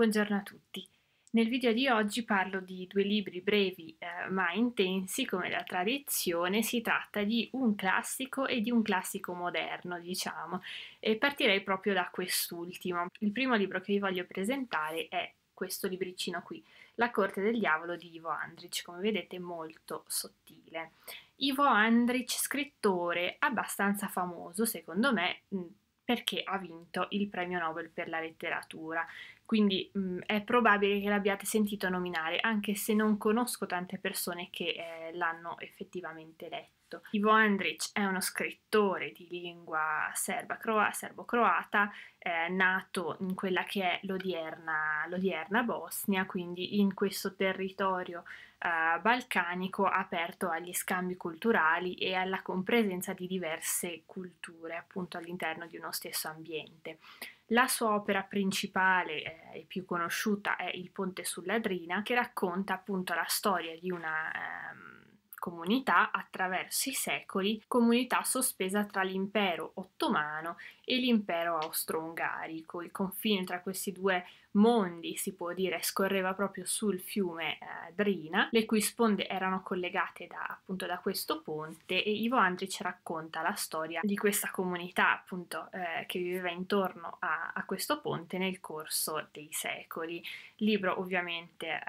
Buongiorno a tutti. Nel video di oggi parlo di due libri brevi eh, ma intensi come la tradizione, si tratta di un classico e di un classico moderno, diciamo, e partirei proprio da quest'ultimo. Il primo libro che vi voglio presentare è questo libricino qui, La corte del diavolo di Ivo Andric, come vedete molto sottile. Ivo Andric, scrittore abbastanza famoso secondo me, perché ha vinto il premio Nobel per la letteratura quindi mh, mm, è probabile che l'abbiate sentito nominare, anche se non conosco tante persone che eh, l'hanno effettivamente letto. Ivo Andrić è uno scrittore di lingua serba croa, serbo-croata, eh, nato in quella che è l'odierna, l'odierna Bosnia, quindi in questo territorio eh, balcanico aperto agli scambi culturali e alla compresenza di diverse culture appunto all'interno di uno stesso ambiente. La sua opera principale eh, e eh, più conosciuta è Il ponte sull'Adrina, che racconta appunto la storia di una... Ehm, comunità attraverso i secoli, comunità sospesa tra l'impero ottomano e l'impero austro-ungarico. Il confine tra questi due mondi, si può dire, scorreva proprio sul fiume eh, Drina, le cui sponde erano collegate da, appunto da questo ponte e Ivo Andri ci racconta la storia di questa comunità appunto eh, che viveva intorno a, a, questo ponte nel corso dei secoli. Libro ovviamente eh,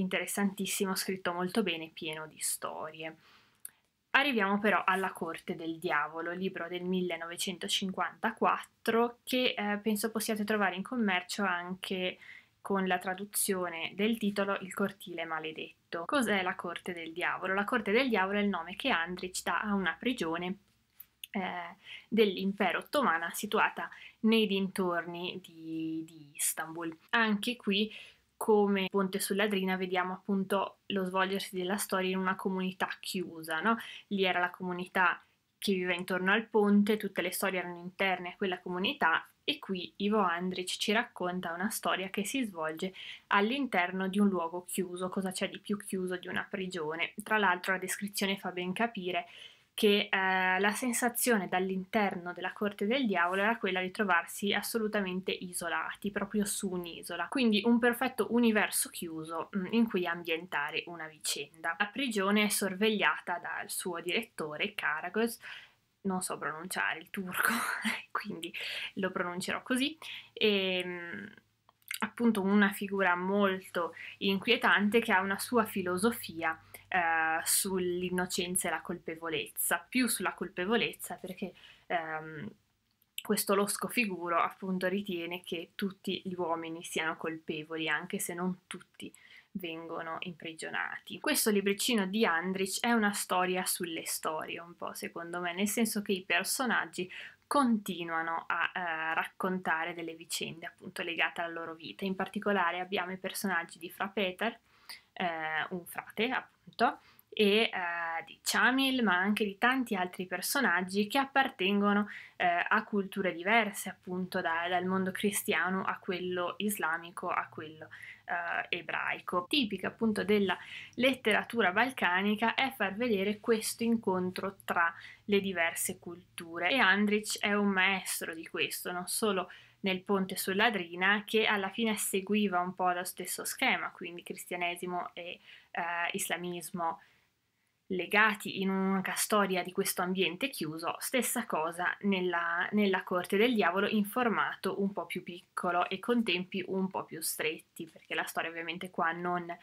interessantissimo, scritto molto bene, pieno di storie gioie. Arriviamo però alla Corte del Diavolo, libro del 1954, che eh, penso possiate trovare in commercio anche con la traduzione del titolo Il cortile maledetto. Cos'è la Corte del Diavolo? La Corte del Diavolo è il nome che Andrich dà a una prigione eh, dell'impero ottomana situata nei dintorni di, di Istanbul. Anche qui come Ponte sull'Adrina vediamo appunto lo svolgersi della storia in una comunità chiusa, no? Lì era la comunità che viveva intorno al ponte, tutte le storie erano interne a quella comunità e qui Ivo Andric ci racconta una storia che si svolge all'interno di un luogo chiuso, cosa c'è di più chiuso di una prigione. Tra l'altro la descrizione fa ben capire che eh, la sensazione dall'interno della corte del diavolo era quella di trovarsi assolutamente isolati, proprio su un'isola, quindi un perfetto universo chiuso mm, in cui ambientare una vicenda. La prigione è sorvegliata dal suo direttore Karagos, non so pronunciare il turco, quindi lo pronuncerò così, e, ehm, appunto una figura molto inquietante che ha una sua filosofia eh, sull'innocenza e la colpevolezza, più sulla colpevolezza perché ehm, questo losco figuro appunto ritiene che tutti gli uomini siano colpevoli, anche se non tutti vengono imprigionati. Questo libricino di Andrich è una storia sulle storie, un po' secondo me, nel senso che i personaggi continuano a eh, raccontare delle vicende appunto legate alla loro vita. In particolare abbiamo i personaggi di Fra Peter, eh, un frate, appunto, e eh, di Chamil, ma anche di tanti altri personaggi che appartengono eh, a culture diverse, appunto, da, dal mondo cristiano a quello islamico, a quello eh, ebraico. Tipica appunto della letteratura balcanica è far vedere questo incontro tra le diverse culture e Andrich è un maestro di questo, non solo nel ponte sull'Adrina che alla fine seguiva un po' lo stesso schema, quindi cristianesimo e eh, islamismo legati in un'unica storia di questo ambiente chiuso, stessa cosa nella, nella, corte del diavolo in formato un po' più piccolo e con tempi un po' più stretti, perché la storia ovviamente qua non eh,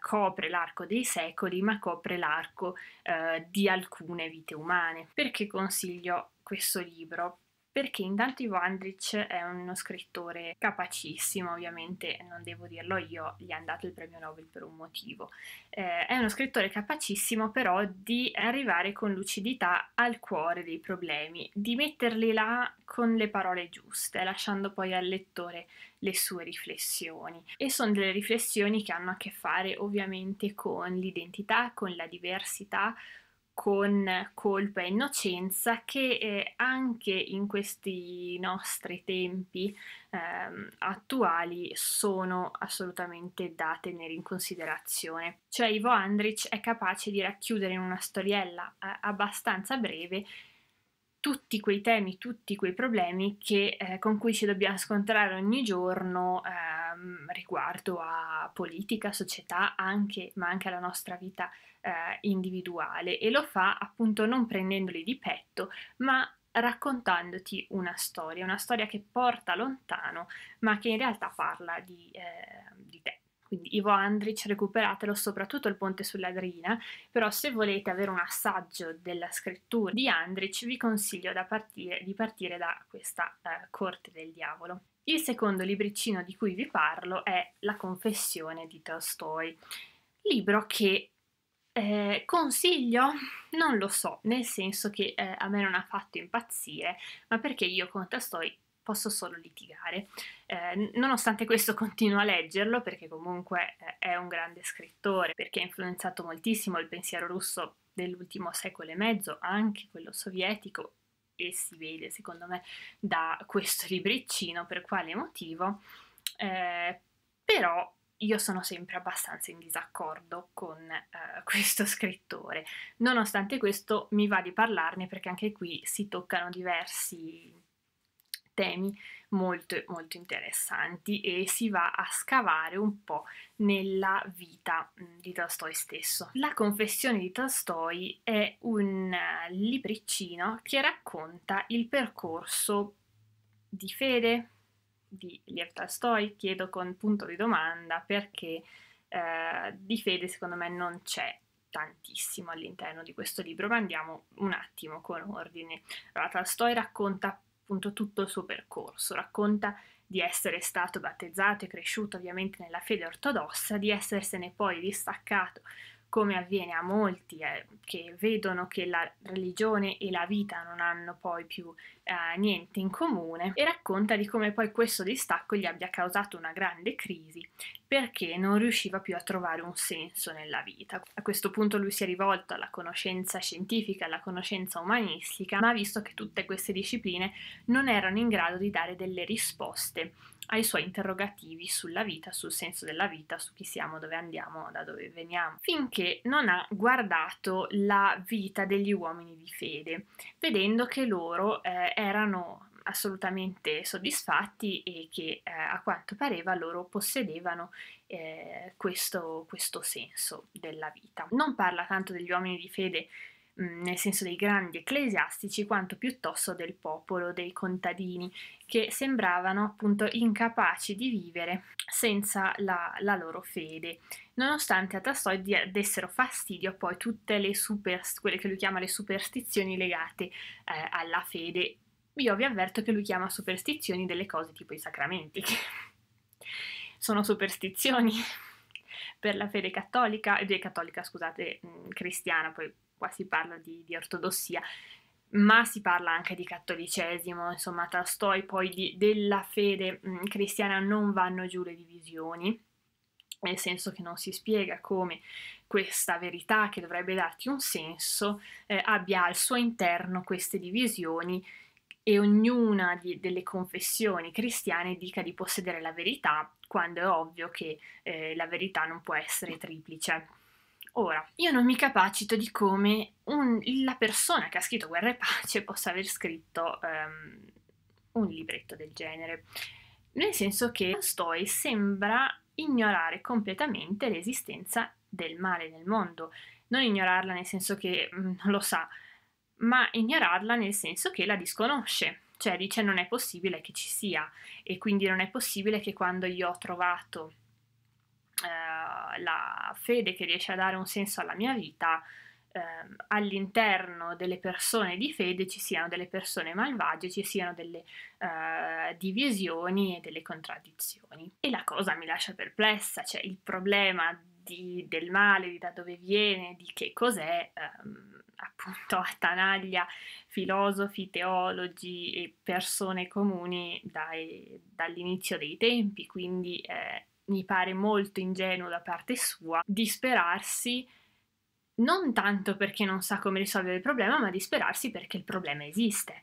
copre l'arco dei secoli, ma copre l'arco eh, di alcune vite umane. Perché consiglio questo libro? perché intanto Ivo è uno scrittore capacissimo, ovviamente non devo dirlo io, gli hanno dato il premio Nobel per un motivo. Eh, è uno scrittore capacissimo però di arrivare con lucidità al cuore dei problemi, di metterli là con le parole giuste, lasciando poi al lettore le sue riflessioni. E sono delle riflessioni che hanno a che fare ovviamente con l'identità, con la diversità, con colpa e innocenza che eh, anche in questi nostri tempi ehm, attuali sono assolutamente da tenere in considerazione. Cioè Ivo Andric è capace di racchiudere in una storiella eh, abbastanza breve tutti quei temi, tutti quei problemi che, eh, con cui ci dobbiamo scontrare ogni giorno eh, um, riguardo a politica, società, anche, ma anche alla nostra vita uh, individuale e lo fa appunto non prendendoli di petto, ma raccontandoti una storia, una storia che porta lontano, ma che in realtà parla di, eh, quindi Ivo Andric recuperatelo soprattutto il ponte sulla grina però se volete avere un assaggio della scrittura di Andric vi consiglio partire, di partire da questa eh, corte del diavolo. Il secondo libricino di cui vi parlo è La confessione di Tolstoi, libro che eh, consiglio? Non lo so, nel senso che eh, a me non ha fatto impazzire, ma perché io con Tolstoi posso solo litigare. Eh, nonostante questo continuo a leggerlo perché comunque eh, è un grande scrittore, perché ha influenzato moltissimo il pensiero russo dell'ultimo secolo e mezzo, anche quello sovietico, e si vede secondo me da questo libriccino per quale motivo, eh, però io sono sempre abbastanza in disaccordo con eh, questo scrittore. Nonostante questo mi va di parlarne perché anche qui si toccano diversi temi molto molto interessanti e si va a scavare un po' nella vita mm, di Tolstoi stesso. La confessione di Tolstoi è un eh, libriccino che racconta il percorso di fede di Lev Tolstoi, chiedo con punto di domanda perché eh, di fede secondo me non c'è tantissimo all'interno di questo libro, ma andiamo un attimo con ordine. Allora, Tolstoi racconta appunto tutto il suo percorso. Racconta di essere stato battezzato e cresciuto ovviamente nella fede ortodossa, di essersene poi distaccato come avviene a molti eh, che vedono che la religione e la vita non hanno poi più eh, niente in comune e racconta di come poi questo distacco gli abbia causato una grande crisi perché non riusciva più a trovare un senso nella vita. A questo punto lui si è rivolto alla conoscenza scientifica, alla conoscenza umanistica, ma ha visto che tutte queste discipline non erano in grado di dare delle risposte ai suoi interrogativi sulla vita, sul senso della vita, su chi siamo, dove andiamo, da dove veniamo, finché non ha guardato la vita degli uomini di fede, vedendo che loro eh, erano assolutamente soddisfatti e che eh, a quanto pareva loro possedevano eh, questo, questo senso della vita. Non parla tanto degli uomini di fede nel senso dei grandi ecclesiastici, quanto piuttosto del popolo, dei contadini, che sembravano appunto incapaci di vivere senza la, la loro fede. Nonostante a Tastoi dessero fastidio a poi tutte le super, quelle che lui chiama le superstizioni legate eh, alla fede. Io vi avverto che lui chiama superstizioni delle cose tipo i sacramenti, che sono superstizioni per la fede cattolica, eh, cattolica, scusate, cristiana, poi qua si parla di, di ortodossia, ma si parla anche di cattolicesimo, insomma Tolstoi poi di, della fede mm, cristiana non vanno giù le divisioni, nel senso che non si spiega come questa verità che dovrebbe darti un senso eh, abbia al suo interno queste divisioni e ognuna di, delle confessioni cristiane dica di possedere la verità, quando è ovvio che eh, la verità non può essere triplice. Ora, io non mi capacito di come un, la persona che ha scritto Guerra e Pace possa aver scritto um, un libretto del genere, nel senso che Tolstoi sembra ignorare completamente l'esistenza del male nel mondo, non ignorarla nel senso che mm, non lo sa, ma ignorarla nel senso che la disconosce, cioè dice non è possibile che ci sia e quindi non è possibile che quando io ho trovato eh, la fede che riesce a dare un senso alla mia vita, eh, all'interno delle persone di fede ci siano delle persone malvagie, ci siano delle eh, divisioni e delle contraddizioni. E la cosa mi lascia perplessa, cioè il problema di, del male, di da dove viene, di che cos'è, ehm, appunto attanaglia filosofi, teologi e persone comuni dai, dall'inizio dei tempi, quindi eh, mi pare molto ingenuo da parte sua, disperarsi non tanto perché non sa come risolvere il problema, ma disperarsi perché il problema esiste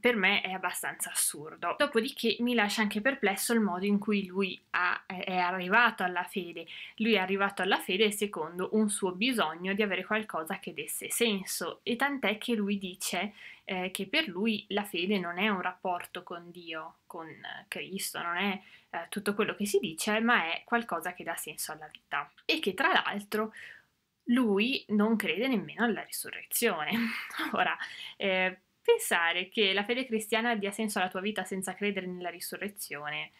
per me è abbastanza assurdo. Dopodiché mi lascia anche perplesso il modo in cui lui ha, è arrivato alla fede. Lui è arrivato alla fede secondo un suo bisogno di avere qualcosa che desse senso e tant'è che lui dice eh, che per lui la fede non è un rapporto con Dio, con Cristo, non è eh, tutto quello che si dice, ma è qualcosa che dà senso alla vita. E che tra l'altro lui non crede nemmeno alla risurrezione. Ora, eh, pensare che la fede cristiana dia senso alla tua vita senza credere nella risurrezione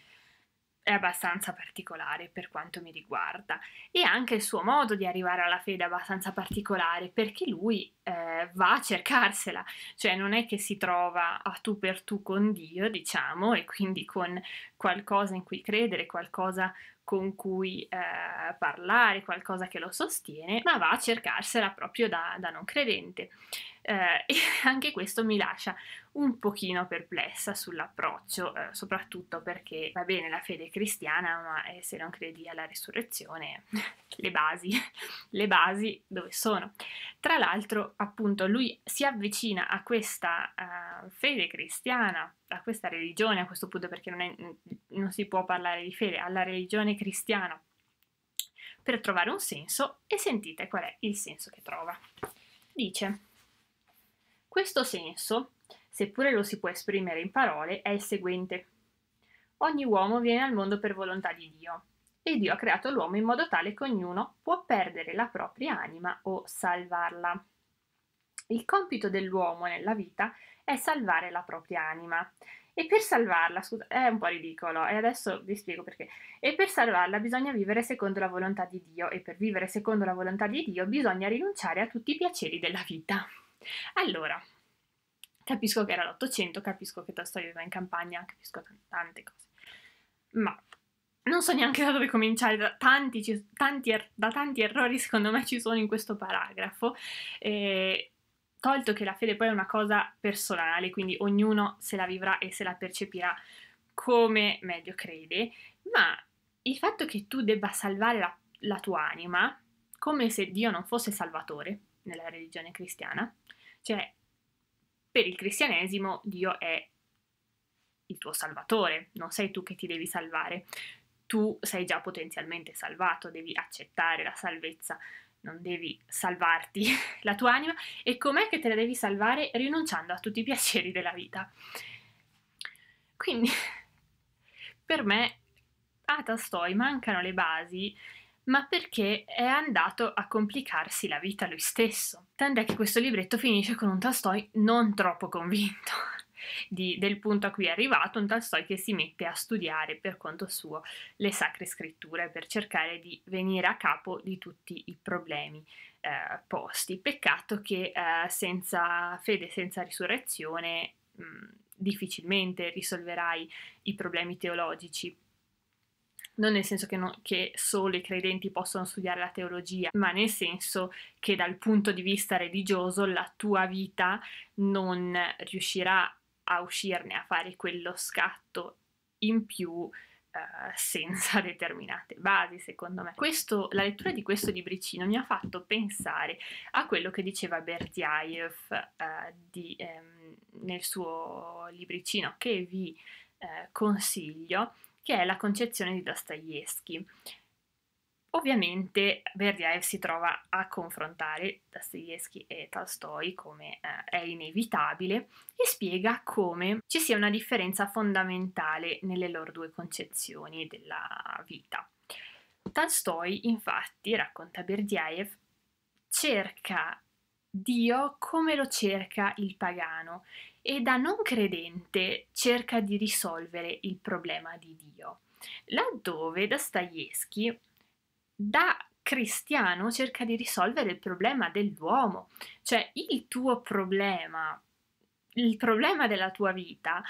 è abbastanza particolare per quanto mi riguarda e anche il suo modo di arrivare alla fede è abbastanza particolare perché lui eh, va a cercarsela, cioè non è che si trova a tu per tu con Dio, diciamo, e quindi con qualcosa in cui credere, qualcosa con cui eh, parlare, qualcosa che lo sostiene, ma va a cercarsela proprio da, da non credente eh, e anche questo mi lascia un pochino perplessa sull'approccio, eh, soprattutto perché va bene la fede cristiana, ma eh, se non credi alla risurrezione, le basi, le basi dove sono? Tra l'altro, appunto, lui si avvicina a questa uh, fede cristiana, a questa religione a questo punto, perché non, è, mm, non si può parlare di fede, alla religione cristiana per trovare un senso e sentite qual è il senso che trova. Dice questo senso, seppure lo si può esprimere in parole, è il seguente. Ogni uomo viene al mondo per volontà di Dio e Dio ha creato l'uomo in modo tale che ognuno può perdere la propria anima o salvarla. Il compito dell'uomo nella vita è salvare la propria anima. E per salvarla, scusa, è un po' ridicolo, e adesso vi spiego perché. E per salvarla bisogna vivere secondo la volontà di Dio, e per vivere secondo la volontà di Dio bisogna rinunciare a tutti i piaceri della vita. Allora, capisco che era l'Ottocento, capisco che Tolstoi viveva in campagna, capisco tante cose, ma non so neanche da dove cominciare, da tanti, tanti, er-, da tanti errori secondo me ci sono in questo paragrafo. Eh, tolto che la fede poi è una cosa personale, quindi ognuno se la vivrà e se la percepirà come meglio crede, ma il fatto che tu debba salvare la, la tua anima, come se Dio non fosse salvatore, nella religione cristiana, cioè per il cristianesimo Dio è il tuo salvatore, non sei tu che ti devi salvare, tu sei già potenzialmente salvato, devi accettare la salvezza, non devi salvarti la tua anima e com'è che te la devi salvare rinunciando a tutti i piaceri della vita. Quindi per me a Tastoi mancano le basi ma perché è andato a complicarsi la vita lui stesso. Tant'è che questo libretto finisce con un Tolstoi non troppo convinto. Di, del punto a cui è arrivato, un Tolstoi che si mette a studiare per conto suo le sacre scritture per cercare di venire a capo di tutti i problemi eh, posti. Peccato che eh, senza fede, senza risurrezione, mh, mm, difficilmente risolverai i problemi teologici non nel senso che, non, che solo i credenti possono studiare la teologia, ma nel senso che dal punto di vista religioso la tua vita non riuscirà a uscirne, a fare quello scatto in più eh, senza determinate basi, secondo me. Questo, la lettura di questo libricino mi ha fatto pensare a quello che diceva Berdiaev eh, di, ehm, nel suo libricino che vi eh, consiglio, che è la concezione di Dostoevsky. Ovviamente Berdiaev si trova a confrontare Dostoevsky e Tolstoi come eh, è inevitabile e spiega come ci sia una differenza fondamentale nelle loro due concezioni della vita. Tolstoi infatti, racconta Berdiaev, cerca Dio come lo cerca il pagano e da non credente cerca di risolvere il problema di Dio, laddove Dostoevsky da cristiano cerca di risolvere il problema dell'uomo, cioè il tuo problema, il problema della tua vita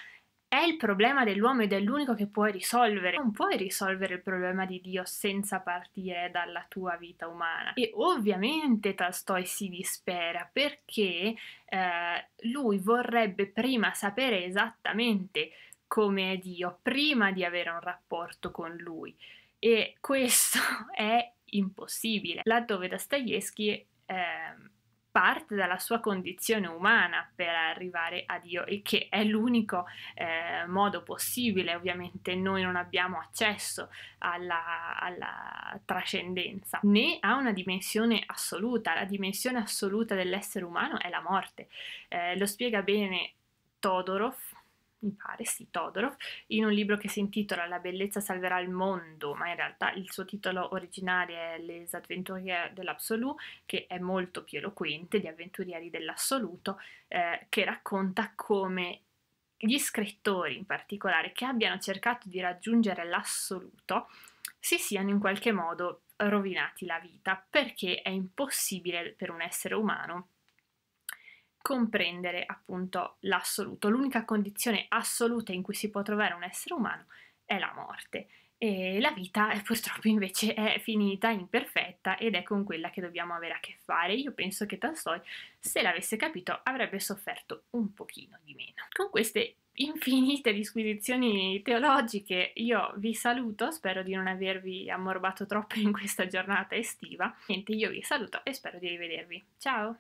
è il problema dell'uomo ed è l'unico che puoi risolvere. Non puoi risolvere il problema di Dio senza partire dalla tua vita umana. E ovviamente Tolstoi si dispera perché eh, lui vorrebbe prima sapere esattamente come è Dio, prima di avere un rapporto con lui. E questo è impossibile, laddove Dostoevsky... Eh, parte dalla sua condizione umana per arrivare a Dio e che è l'unico eh, modo possibile. Ovviamente noi non abbiamo accesso alla, alla trascendenza né a una dimensione assoluta. La dimensione assoluta dell'essere umano è la morte. Eh, lo spiega bene Todorov mi pare, sì, Todorov, in un libro che si intitola La bellezza salverà il mondo, ma in realtà il suo titolo originale è Les Avventuriers dell'Absolu, che è molto più eloquente, Gli Avventurieri dell'Assoluto, eh, che racconta come gli scrittori in particolare che abbiano cercato di raggiungere l'assoluto si siano in qualche modo rovinati la vita, perché è impossibile per un essere umano comprendere appunto l'assoluto. L'unica condizione assoluta in cui si può trovare un essere umano è la morte e la vita eh, purtroppo invece è finita, imperfetta ed è con quella che dobbiamo avere a che fare. Io penso che Tolstoi, se l'avesse capito, avrebbe sofferto un pochino di meno. Con queste infinite disquisizioni teologiche io vi saluto, spero di non avervi ammorbato troppo in questa giornata estiva. Niente, io vi saluto e spero di rivedervi. Ciao!